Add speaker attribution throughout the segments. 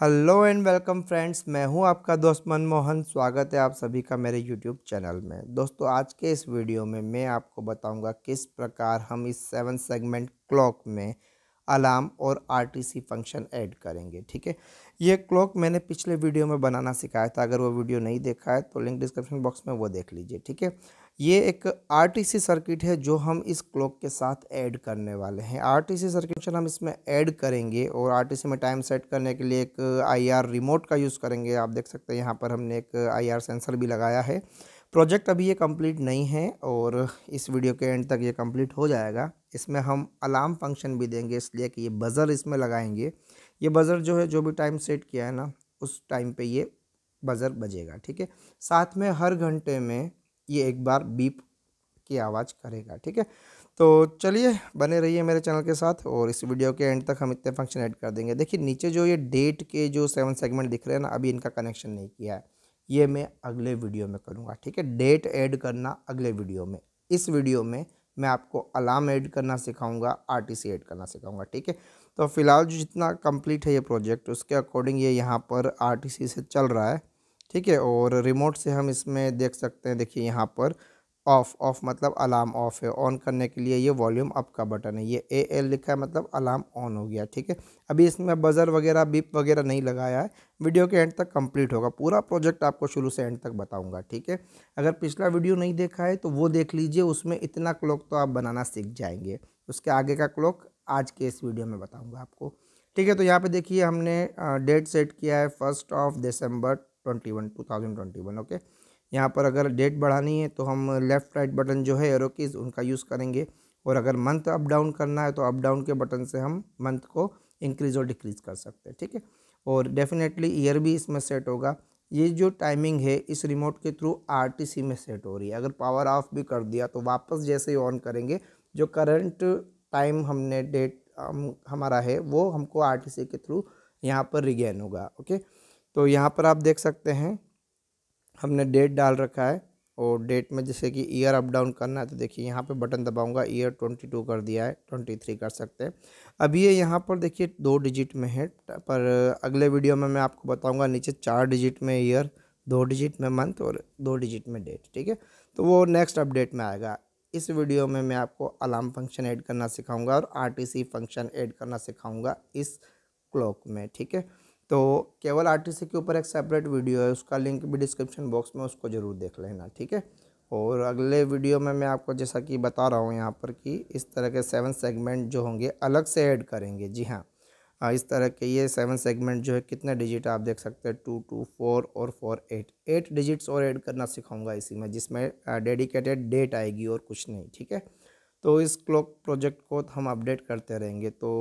Speaker 1: hello and welcome friends मैं हूं आपका दोस्त मनमोहन स्वागत है आप सभी का मेरे यूट्यूब चैनल में दोस्तों आज के इस वीडियो में मैं आपको बताऊंगा किस प्रकार हम इस सेवन सेगमेंट क्लॉक में अलार्म और आरटीसी फंक्शन ऐड करेंगे ठीक है ये क्लॉक मैंने पिछले वीडियो में बनाना सिखाया था अगर वो वीडियो नहीं देखा है तो लिंक डिस्क्रिप्शन बॉक्स में वो देख लीजिए ठीक है ये एक आरटीसी सर्किट है जो हम इस क्लॉक के साथ ऐड करने वाले हैं आरटीसी सर्किट हम इसमें ऐड करेंगे और आरटीसी में टाइम सेट करने के लिए एक आईआर रिमोट का यूज़ करेंगे आप देख सकते हैं यहाँ पर हमने एक आईआर सेंसर भी लगाया है प्रोजेक्ट अभी ये कंप्लीट नहीं है और इस वीडियो के एंड तक ये कम्प्लीट हो जाएगा इसमें हम अलार्म फंक्शन भी देंगे इसलिए कि ये बज़र इसमें लगाएंगे ये बज़र जो है जो भी टाइम सेट किया है ना उस टाइम पर ये बज़र बजेगा ठीक है साथ में हर घंटे में ये एक बार बीप की आवाज़ करेगा ठीक है तो चलिए बने रहिए मेरे चैनल के साथ और इस वीडियो के एंड तक हम इतने फंक्शन ऐड कर देंगे देखिए नीचे जो ये डेट के जो सेवन सेगमेंट दिख रहे हैं ना अभी इनका कनेक्शन नहीं किया है ये मैं अगले वीडियो में करूँगा ठीक है डेट ऐड करना अगले वीडियो में इस वीडियो में मैं आपको अलार्म ऐड करना सिखाऊंगा आरटीसी ऐड करना सिखाऊंगा ठीक है तो फिलहाल जो जितना कंप्लीट है ये प्रोजेक्ट उसके अकॉर्डिंग ये यहाँ पर आरटीसी से चल रहा है ठीक है और रिमोट से हम इसमें देख सकते हैं देखिए यहाँ पर ऑफ़ ऑफ़ मतलब अलार्म ऑफ़ है ऑन करने के लिए ये वॉल्यूम अप का बटन है ये ए एल लिखा है मतलब अलार्म ऑन हो गया ठीक है अभी इसमें बज़र वगैरह बीप वगैरह नहीं लगाया है वीडियो के एंड तक कंप्लीट होगा पूरा प्रोजेक्ट आपको शुरू से एंड तक बताऊंगा ठीक है अगर पिछला वीडियो नहीं देखा है तो वो देख लीजिए उसमें इतना क्लॉक तो आप बनाना सीख जाएंगे उसके आगे का क्लॉक आज के इस वीडियो में बताऊँगा आपको ठीक है तो यहाँ पर देखिए हमने डेट सेट किया है first of December twenty one two thousand twenty one okay यहाँ पर अगर डेट बढ़ानी है तो हम लेफ़्ट राइट बटन जो है एरो कीज़ उनका यूज़ करेंगे और अगर मंथ अप डाउन करना है तो अप डाउन के बटन से हम मंथ को इंक्रीज़ और डिक्रीज़ कर सकते हैं ठीक है और डेफिनेटली ईयर भी इसमें सेट होगा ये जो टाइमिंग है इस रिमोट के थ्रू आर में सेट हो रही है अगर पावर ऑफ भी कर दिया तो वापस जैसे ही ऑन करेंगे जो करंट टाइम हमने डेट हम हमारा है वो हमको आर के थ्रू यहाँ पर रिगेन होगा ओके तो यहाँ पर आप देख सकते हैं हमने डेट डाल रखा है और डेट में जैसे कि ईयर अप डाउन करना है तो देखिए यहाँ पे बटन दबाऊंगा ईयर ट्वेंटी टू कर दिया है ट्वेंटी थ्री कर सकते हैं अभी ये यहाँ पर देखिए दो डिजिट में है पर अगले वीडियो में मैं आपको बताऊंगा नीचे चार डिजिट में ईयर दो डिजिट में मंथ और दो डिजिट में डेट ठीक है तो वो नेक्स्ट अपडेट में आएगा इस वीडियो में मैं आपको अलार्म फंक्शन ऐड करना सिखाऊँगा और आर फंक्शन ऐड करना सिखाऊँगा इस क्लॉक में ठीक है तो केवल आरटीसी के ऊपर एक सेपरेट वीडियो है उसका लिंक भी डिस्क्रिप्शन बॉक्स में उसको ज़रूर देख लेना ठीक है और अगले वीडियो में मैं आपको जैसा कि बता रहा हूँ यहाँ पर कि इस तरह के सेवन सेगमेंट जो होंगे अलग से ऐड करेंगे जी हाँ इस तरह के ये सेवन सेगमेंट जो है कितने डिजिट आप देख सकते हैं टू टू फोर और फोर एट एट डिजिट्स और ऐड करना सिखाऊंगा इसी में जिसमें डेडिकेटेड डेट आएगी और कुछ नहीं ठीक है तो इस क्लॉक प्रोजेक्ट को हम अपडेट करते रहेंगे तो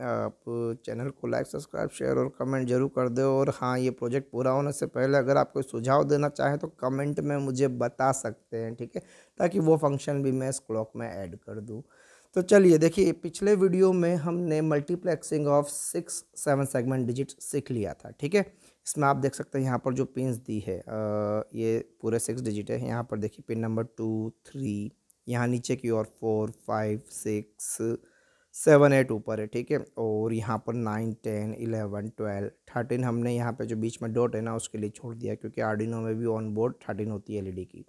Speaker 1: आप चैनल को लाइक सब्सक्राइब शेयर और कमेंट जरूर कर दो और हाँ ये प्रोजेक्ट पूरा होने से पहले अगर आप कोई सुझाव देना चाहें तो कमेंट में मुझे बता सकते हैं ठीक है ताकि वो फंक्शन भी मैं इस क्लॉक में ऐड कर दूँ तो चलिए देखिए पिछले वीडियो में हमने multiplexing of six seven segment digit सीख लिया था ठीक है इसमें आप देख सकते हैं यहाँ पर जो पिन दी है आ, ये पूरे सिक्स डिजिट है यहाँ पर देखिए पिन नंबर टू थ्री यहाँ नीचे की ओर four five six seven eight ऊपर है ठीक है और यहाँ पर nine ten eleven twelve thirteen हमने यहाँ पे जो बीच में डॉट है ना उसके लिए छोड़ दिया क्योंकि आर्डिनो में भी ऑन बोर्ड थर्टीन होती है एलईडी e की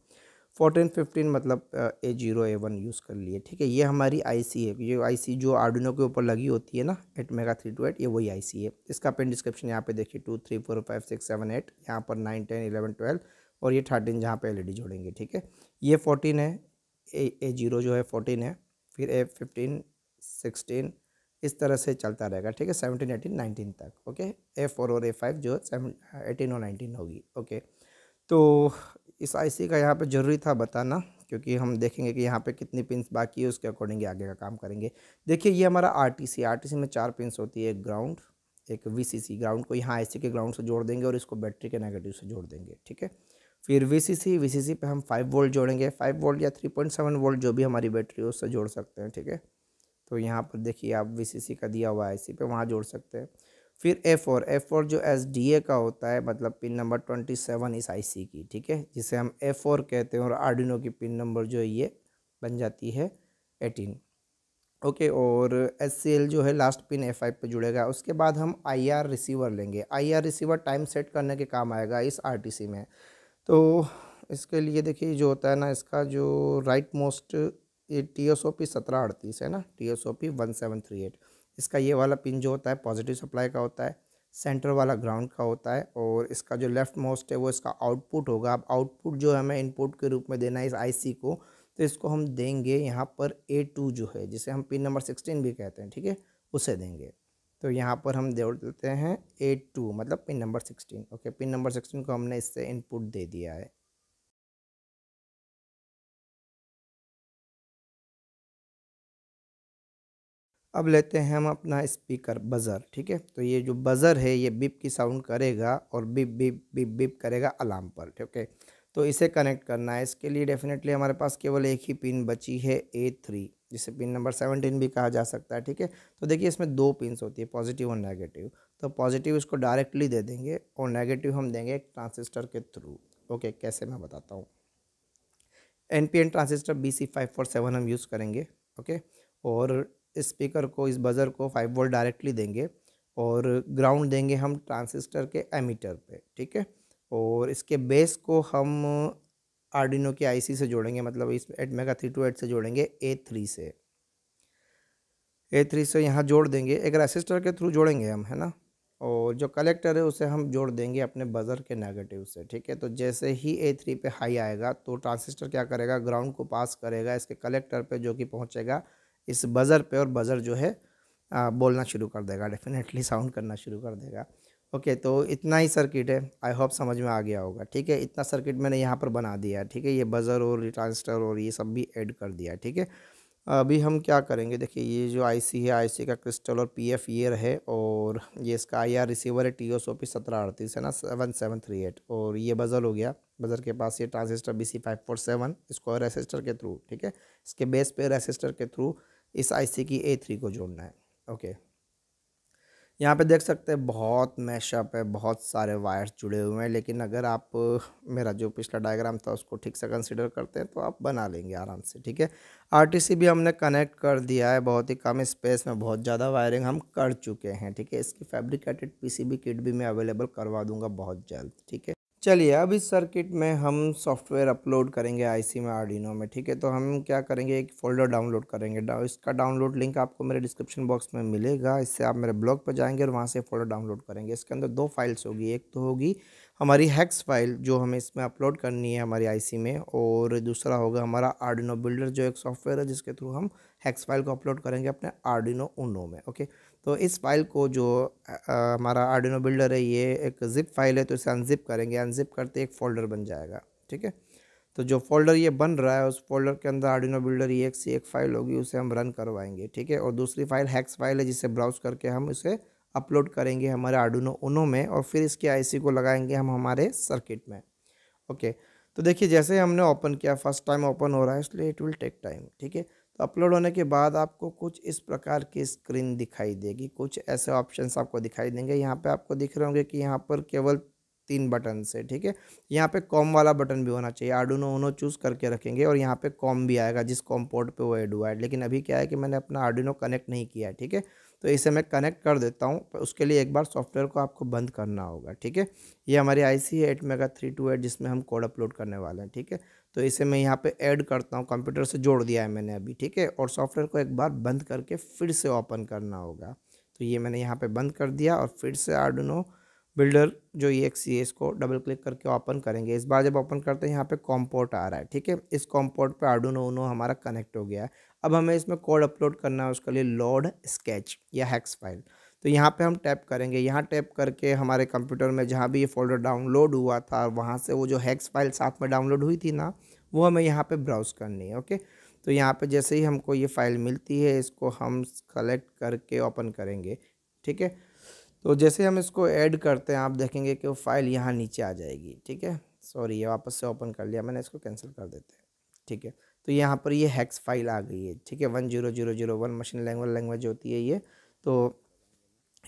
Speaker 1: फोर्टीन फिफ्टीन मतलब A zero A one use कर लिए ठीक है ये हमारी आईसी है ये आईसी जो आर्डिनो के ऊपर लगी होती है ना ATmega three two eight ये वही आई है इसका पिन डिस्क्रिप्शन यहाँ पर देखिए two three four five six seven eight यहाँ पर नाइन टेन इलेवन ट्वेल्व और ये थर्टीन जहाँ पर एल e जोड़ेंगे ठीक है ये फोर्टीन है ए जीरो जो है फोर्टीन है फिर ए फिफ्टीन सिक्सटीन इस तरह से चलता रहेगा ठीक है सेवनटीन एटीन नाइनटीन तक ओके ए फोर और ए फाइव जो सेवन एटीन और नाइनटीन होगी ओके तो इस आईसी का यहाँ पे ज़रूरी था बताना क्योंकि हम देखेंगे कि यहाँ पे कितनी पिंस बाकी है उसके अकॉर्डिंग आगे का काम करेंगे देखिए ये हमारा आरटीसी आरटीसी में चार पिंस होती है एक ग्राउंड एक वीसीसी ग्राउंड को यहाँ आईसी के ग्राउंड से जोड़ देंगे और इसको बैटरी के नेगेटिव से जोड़ देंगे ठीक है फिर सी सी पर हम फाइव वोल्ट जोड़ेंगे फाइव वोल्ट या थ्री पॉइंट सेवन वोल्ट जो भी हमारी बैटरी है उससे जोड़ सकते हैं ठीक है तो यहाँ पर देखिए आप वी का दिया हुआ है इसी पे वहाँ जोड़ सकते हैं फिर ए फोर ए फोर जो एस डी ए का होता है मतलब पिन नंबर ट्वेंटी सेवन इस आई सी की ठीक है जिसे हम ए फोर कहते हैं और आर्डिनो की पिन नंबर जो है ये बन जाती है एटीन ओके और एस सी एल जो है लास्ट पिन एफ फाइव पर जुड़ेगा उसके बाद हम आई आर रिसीवर लेंगे I R receiver time set करने के काम आएगा इस आर टी सी में तो इसके लिए देखिए जो होता है ना इसका जो right most T S O P सत्रह अड़तीस है ना T S O P one seven three eight इसका ये वाला पिन जो होता है पॉजिटिव सप्लाई का होता है सेंटर वाला ग्राउंड का होता है और इसका जो लेफ्ट मोस्ट है वो इसका आउटपुट होगा अब आउटपुट जो है हमें इनपुट के रूप में देना है इस आईसी को तो इसको हम देंगे यहाँ पर ए टू जो है जिसे हम पिन नंबर सिक्सटीन भी कहते हैं ठीक है उसे देंगे तो यहाँ पर हम दे देते हैं ए टू मतलब pin number sixteen okay pin number sixteen को हमने इससे इनपुट दे दिया है अब लेते हैं हम अपना स्पीकर बज़र ठीक है तो ये जो बज़र है ये बिप की साउंड करेगा और बिप बिप बिप बिप करेगा अलार्म पर ठीक है तो इसे कनेक्ट करना है इसके लिए डेफिनेटली हमारे पास केवल एक ही पिन बची है ए थ्री जिसे पिन नंबर सेवनटीन भी कहा जा सकता है ठीक है तो देखिए इसमें दो पिन होती है पॉजिटिव और नेगेटिव तो पॉजिटिव इसको डायरेक्टली दे देंगे और नेगेटिव हम देंगे एक ट्रांसिस्टर के थ्रू ओके कैसे मैं बताता हूँ N P N transistor B C five four seven हम यूज़ करेंगे ओके और इस स्पीकर को इस बज़र को फाइव वोल्ट डायरेक्टली देंगे और ग्राउंड देंगे हम ट्रांसिस्टर के एमीटर पे ठीक है और इसके बेस को हम आर्डिनो के आईसी से जोड़ेंगे मतलब इस ATmega three two eight से जोड़ेंगे ए थ्री से ए थ्री से यहाँ जोड़ देंगे एक रेसिस्टर के थ्रू जोड़ेंगे हम है ना और जो कलेक्टर है उसे हम जोड़ देंगे अपने बज़र के नेगेटिव से ठीक है तो जैसे ही ए थ्री पे हाई आएगा तो ट्रांसिस्टर क्या करेगा ग्राउंड को पास करेगा इसके कलेक्टर पे जो कि पहुँचेगा इस बज़र पे और बज़र जो है आ, बोलना शुरू कर देगा डेफिनेटली साउंड करना शुरू कर देगा ओके तो इतना ही सर्किट है आई होप समझ में आ गया होगा ठीक है इतना सर्किट मैंने यहाँ पर बना दिया ठीक है ये बज़र और ट्रांजिस्टर और ये सब भी एड कर दिया ठीक है अभी हम क्या करेंगे देखिए ये जो आईसी है आईसी का क्रिस्टल और पीएफ ये रहे और ये इसका आईआर रिसीवर है टी ओ सो पी सत्रह अड़तीस है ना सेवन सेवन थ्री एट और ये बज़र हो गया बज़र के पास ये transistor B C five four seven इसको रेसिस्टर के थ्रू ठीक है इसके बेस पे रेसिस्टर के थ्रू इस आईसी की ए थ्री को जोड़ना है ओके यहाँ पे देख सकते हैं बहुत मैशअप है बहुत सारे वायर्स जुड़े हुए हैं लेकिन अगर आप मेरा जो पिछला डायग्राम था उसको ठीक से कंसिडर करते हैं तो आप बना लेंगे आराम से ठीक है आरटीसी भी हमने कनेक्ट कर दिया है बहुत ही कम स्पेस में बहुत ज़्यादा वायरिंग हम कर चुके हैं ठीक है इसकी फैब्रिकेटेड पी किट भी मैं अवेलेबल करवा दूँगा बहुत जल्द ठीक है चलिए अब इस सर्किट में हम सॉफ्टवेयर अपलोड करेंगे आईसी में आर्डिनो में ठीक है तो हम क्या करेंगे एक फ़ोल्डर डाउनलोड करेंगे डा, इसका डाउनलोड लिंक आपको मेरे डिस्क्रिप्शन बॉक्स में मिलेगा इससे आप मेरे ब्लॉग पर जाएंगे और वहाँ से फ़ोल्डर डाउनलोड करेंगे इसके अंदर दो फाइल्स होगी एक तो होगी हमारी हैक्स फाइल जो हमें इसमें अपलोड करनी है हमारी आई में और दूसरा होगा हमारा आर्डिनो बिल्डर जो एक सॉफ्टवेयर है जिसके थ्रू हम हैक्स फाइल को अपलोड करेंगे अपने आर्डिनो उनो में ओके तो इस फाइल को जो आ, हमारा आर्डिनो बिल्डर है ये एक ज़िप फाइल है तो इसे अनजिप करेंगे अनजिप करते एक फ़ोल्डर बन जाएगा ठीक है तो जो फोल्डर ये बन रहा है उस फोल्डर के अंदर आर्डिनो बिल्डर ये एक से एक फ़ाइल होगी उसे हम रन करवाएंगे ठीक है और दूसरी फाइल हैक्स फाइल है जिसे ब्राउज़ करके हम इसे अपलोड करेंगे हमारे आर्डिनो उनो में और फिर इसके आईसी को लगाएंगे हम हमारे सर्किट में ओके तो देखिए जैसे हमने ओपन किया फर्स्ट टाइम ओपन हो रहा है इसलिए इट विल टेक टाइम ठीक है तो अपलोड होने के बाद आपको कुछ इस प्रकार की स्क्रीन दिखाई देगी कुछ ऐसे ऑप्शन आपको दिखाई देंगे यहाँ पर आपको दिख रहे होंगे कि यहाँ पर केवल तीन बटन से ठीक है यहाँ पे कॉम वाला बटन भी होना चाहिए आर्डुनो उनो चूज़ करके रखेंगे और यहाँ पे कॉम भी आएगा जिस कॉम पोर्ट पे वो एड हुआ है लेकिन अभी क्या है कि मैंने अपना आर्डुनो कनेक्ट नहीं किया है ठीक है तो इसे मैं कनेक्ट कर देता हूँ उसके लिए एक बार सॉफ्टवेयर को आपको बंद करना होगा ठीक है ये हमारी आई सी है ATmega three two eight जिसमें हम कोड अपलोड करने वाले हैं ठीक है तो इसे मैं यहाँ पे ऐड करता हूँ कंप्यूटर से जोड़ दिया है मैंने अभी ठीक है और सॉफ्टवेयर को एक बार बंद करके फिर से ओपन करना होगा तो ये मैंने यहाँ पे बंद कर दिया और फिर से आर्डनो बिल्डर जो ये एक सी इसको डबल क्लिक करके ओपन करेंगे इस बार जब ओपन करते हैं यहाँ पे कॉम्पोर्ट आ रहा है ठीक है इस कॉम्पोर्ट पर आर्डोनो उनो हमारा कनेक्ट हो गया है अब हमें इसमें कोड अपलोड करना है उसके लिए लोड स्केच या हैक्स फाइल तो यहाँ पे हम टैप करेंगे यहाँ टैप करके हमारे कंप्यूटर में जहाँ भी ये फोल्डर डाउनलोड हुआ था वहाँ से वो जो हैक्स फाइल साथ में डाउनलोड हुई थी ना वो हमें यहाँ पे ब्राउज़ करनी है ओके तो यहाँ पे जैसे ही हमको ये फ़ाइल मिलती है इसको हम कलेक्ट करके ओपन करेंगे ठीक है तो जैसे हम इसको ऐड करते हैं आप देखेंगे कि वो फ़ाइल यहाँ नीचे आ जाएगी ठीक है सॉरी ये वापस से ओपन कर लिया मैंने इसको कैंसिल कर देते हैं ठीक है तो यहाँ पर ये हैक्स फाइल आ गई है ठीक है one zero zero zero one machine language language होती है ये तो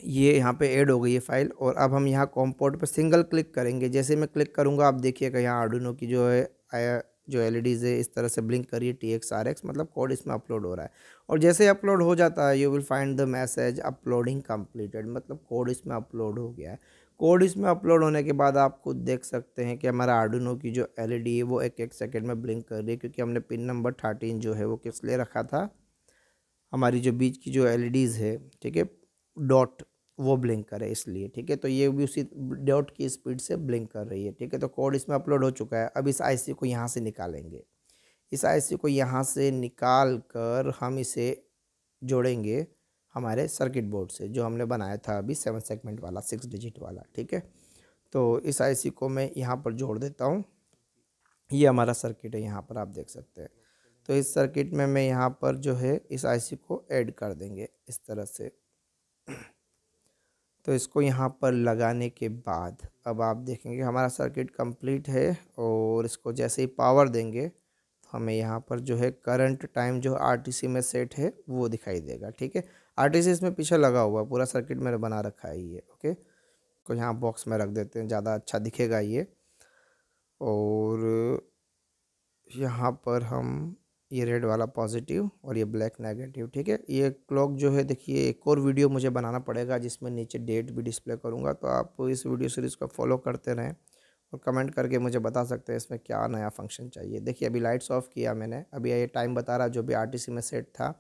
Speaker 1: ये यहाँ पे ऐड हो गई है फाइल और अब हम यहाँ कॉम्पोर्ट पर सिंगल क्लिक करेंगे जैसे मैं क्लिक करूँगा आप देखिएगा यहाँ आर्डिनो की जो है आया जो एल है इस तरह से ब्लिंक करिए टी एक्स आर एक्स मतलब कोड इसमें अपलोड हो रहा है और जैसे अपलोड हो जाता है you will find the message uploading completed मतलब कोड इसमें अपलोड हो गया है कोड इसमें अपलोड होने के बाद आप खुद देख सकते हैं कि हमारा आर्डिनो की जो एल है वो एक एक सेकेंड में ब्लिंक कर रही है क्योंकि हमने पिन नंबर थर्टीन जो है वो किस लिए रखा था हमारी जो बीच की जो एल है ठीक है डॉट वो ब्लिंक करे इसलिए ठीक है तो ये भी उसी डॉट की स्पीड से ब्लिंक कर रही है ठीक है तो कोड इसमें अपलोड हो चुका है अब इस आईसी को यहाँ से निकालेंगे इस आईसी को यहाँ से निकाल कर हम इसे जोड़ेंगे हमारे सर्किट बोर्ड से जो हमने बनाया था अभी सेवन सेगमेंट वाला सिक्स डिजिट वाला ठीक है तो इस आईसी को मैं यहाँ पर जोड़ देता हूँ ये हमारा सर्किट है यहाँ पर आप देख सकते हैं तो इस सर्किट में मैं यहाँ पर जो है इस आईसी को ऐड कर देंगे इस तरह से तो इसको यहाँ पर लगाने के बाद अब आप देखेंगे हमारा सर्किट कंप्लीट है और इसको जैसे ही पावर देंगे तो हमें यहाँ पर जो है करंट टाइम जो आरटीसी में सेट है वो दिखाई देगा ठीक है आरटीसी इसमें पीछे लगा हुआ है पूरा सर्किट मैंने बना रखा है ये ओके को यहाँ बॉक्स में रख देते हैं ज़्यादा अच्छा दिखेगा ये और यहाँ पर हम ये रेड वाला पॉजिटिव और ये ब्लैक नेगेटिव ठीक है ये क्लॉक जो है देखिए एक और वीडियो मुझे बनाना पड़ेगा जिसमें नीचे डेट भी डिस्प्ले करूँगा तो आप इस वीडियो सीरीज़ को फॉलो करते रहें और कमेंट करके मुझे बता सकते हैं इसमें क्या नया फंक्शन चाहिए देखिए अभी लाइट्स ऑफ किया मैंने अभी ये टाइम बता रहा जो भी आर में सेट था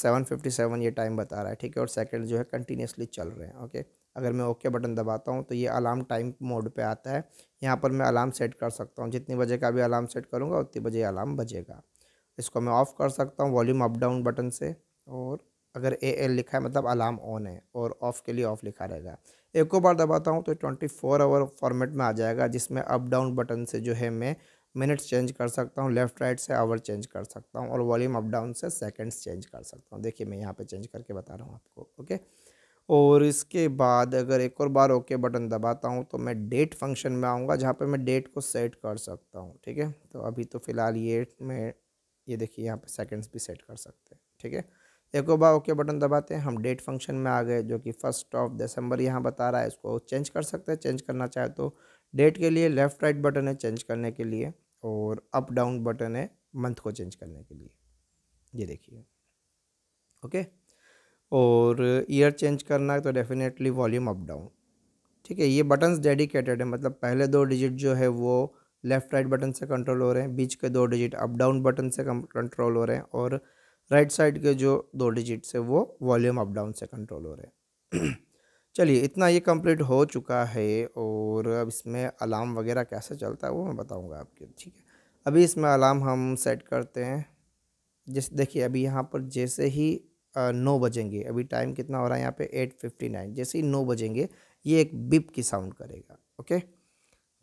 Speaker 1: सेवन फिफ्टी सेवन ये टाइम बता रहा है ठीक है और सेकेंड जो है कंटिन्यूसली चल रहे हैं ओके अगर मैं ओके बटन दबाता हूँ तो ये अलार्म टाइम मोड पे आता है यहाँ पर मैं अलार्म सेट कर सकता हूँ जितनी बजे का भी अलार्म सेट करूँगा उतनी बजे अलार्म बजेगा इसको मैं ऑफ़ कर सकता हूँ वॉल्यूम अप डाउन बटन से और अगर ए एल लिखा है मतलब अलार्म ऑन है और ऑफ़ के लिए ऑफ़ लिखा रहेगा एक बार दबाता हूँ तो ट्वेंटी फोर आवर फॉर्मेट में आ जाएगा जिसमें अप डाउन बटन से जो है मैं मिनट्स चेंज कर सकता हूँ लेफ़्ट राइट से आवर चेंज कर सकता हूँ और वॉल्यूम अप डाउन से सेकंड्स चेंज कर सकता हूँ देखिए मैं यहाँ पे चेंज करके बता रहा हूँ आपको ओके और इसके बाद अगर एक और बार ओके बटन दबाता हूँ तो मैं डेट फंक्शन में आऊँगा जहाँ पर मैं डेट को सेट कर सकता हूँ ठीक है तो अभी तो फ़िलहाल ये मैं ये देखिए यहाँ पे सेकंड्स भी सेट कर सकते हैं ठीक है एक बार ओके बटन दबाते हैं हम डेट फंक्शन में आ गए जो कि फर्स्ट ऑफ दिसंबर यहाँ बता रहा है इसको चेंज कर सकते हैं चेंज करना चाहे तो डेट के लिए लेफ़्ट राइट बटन है चेंज करने के लिए और अप डाउन बटन है मंथ को चेंज करने के लिए ये देखिए ओके और ईयर चेंज करना है तो डेफिनेटली वॉल्यूम अप डाउन ठीक है ये बटन्स डेडिकेटेड है मतलब पहले दो डिजिट जो है वो लेफ़्ट राइट बटन से कंट्रोल हो रहे हैं बीच के दो डिजिट अप डाउन बटन से कंट्रोल हो रहे हैं और राइट right साइड के जो दो डिजिट से वो वॉल्यूम अप डाउन से कंट्रोल हो रहे हैं चलिए इतना ये कंप्लीट हो चुका है और अब इसमें अलार्म वगैरह कैसे चलता है वो मैं बताऊंगा आपके ठीक है अभी इसमें अलार्म हम सेट करते हैं जैसे देखिए अभी यहाँ पर जैसे ही नौ बजेंगे अभी टाइम कितना हो रहा है यहाँ पे एट फिफ्टी नाइन जैसे ही नौ बजेंगे ये एक बिप की साउंड करेगा ओके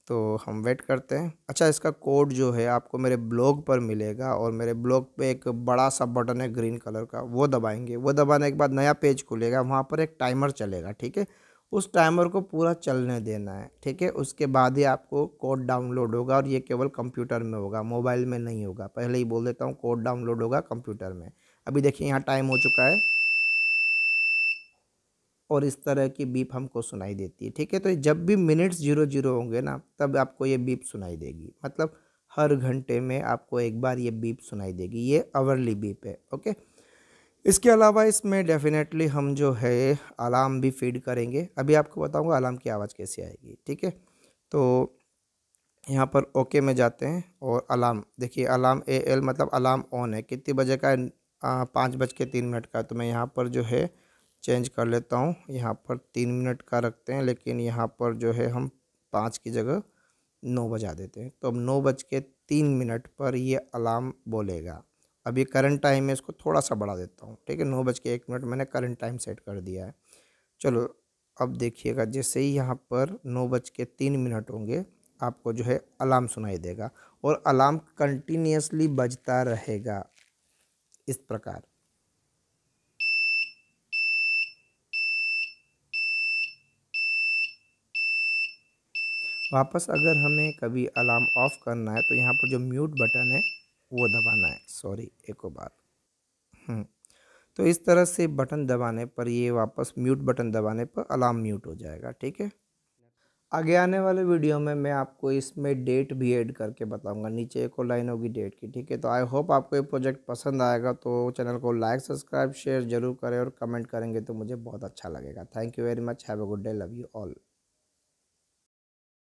Speaker 1: तो हम वेट करते हैं अच्छा इसका कोड जो है आपको मेरे ब्लॉग पर मिलेगा और मेरे ब्लॉग पे एक बड़ा सा बटन है ग्रीन कलर का वो दबाएंगे वो दबाने के बाद नया पेज खुलेगा वहाँ पर एक टाइमर चलेगा ठीक है उस टाइमर को पूरा चलने देना है ठीक है उसके बाद ही आपको कोड डाउनलोड होगा और ये केवल कंप्यूटर में होगा मोबाइल में नहीं होगा पहले ही बोल देता हूँ कोड डाउनलोड होगा कंप्यूटर में अभी देखिए यहाँ टाइम हो चुका है और इस तरह की बीप हमको सुनाई देती है ठीक है तो जब भी मिनट्स जीरो जीरो होंगे ना तब आपको ये बीप सुनाई देगी मतलब हर घंटे में आपको एक बार ये बीप सुनाई देगी ये आवरली बीप है ओके इसके अलावा इसमें डेफिनेटली हम जो है अलार्म भी फीड करेंगे अभी आपको बताऊँगा अलार्म की आवाज़ कैसे आएगी ठीक है तो यहाँ पर ओके में जाते हैं और अलार्म देखिए अलार्म ए एल मतलब अलार्म ऑन है कितनी बजे का है पाँच बज के तीन मिनट का तो मैं यहाँ पर जो है चेंज कर लेता हूँ यहाँ पर तीन मिनट का रखते हैं लेकिन यहाँ पर जो है हम पाँच की जगह नौ बजा देते हैं तो अब नौ बज के तीन मिनट पर ये अलार्म बोलेगा अभी करंट टाइम में इसको थोड़ा सा बढ़ा देता हूँ ठीक है नौ बज के एक मिनट मैंने करंट टाइम सेट कर दिया है चलो अब देखिएगा जैसे ही यहाँ पर नौ बज के तीन मिनट होंगे आपको जो है अलार्म सुनाई देगा और अलार्म कंटिन्यूसली बजता रहेगा इस प्रकार वापस अगर हमें कभी अलार्म ऑफ करना है तो यहाँ पर जो म्यूट बटन है वो दबाना है सॉरी एक बार हम्म, तो इस तरह से बटन दबाने पर ये वापस म्यूट बटन दबाने पर अलार्म म्यूट हो जाएगा ठीक है आगे आने वाले वीडियो में मैं आपको इसमें डेट भी ऐड करके बताऊंगा नीचे एक लाइन होगी डेट की ठीक है तो आई होप आपको ये प्रोजेक्ट पसंद आएगा तो चैनल को लाइक सब्सक्राइब शेयर जरूर करें और कमेंट करेंगे तो मुझे बहुत अच्छा लगेगा thank you very much have a good day love you all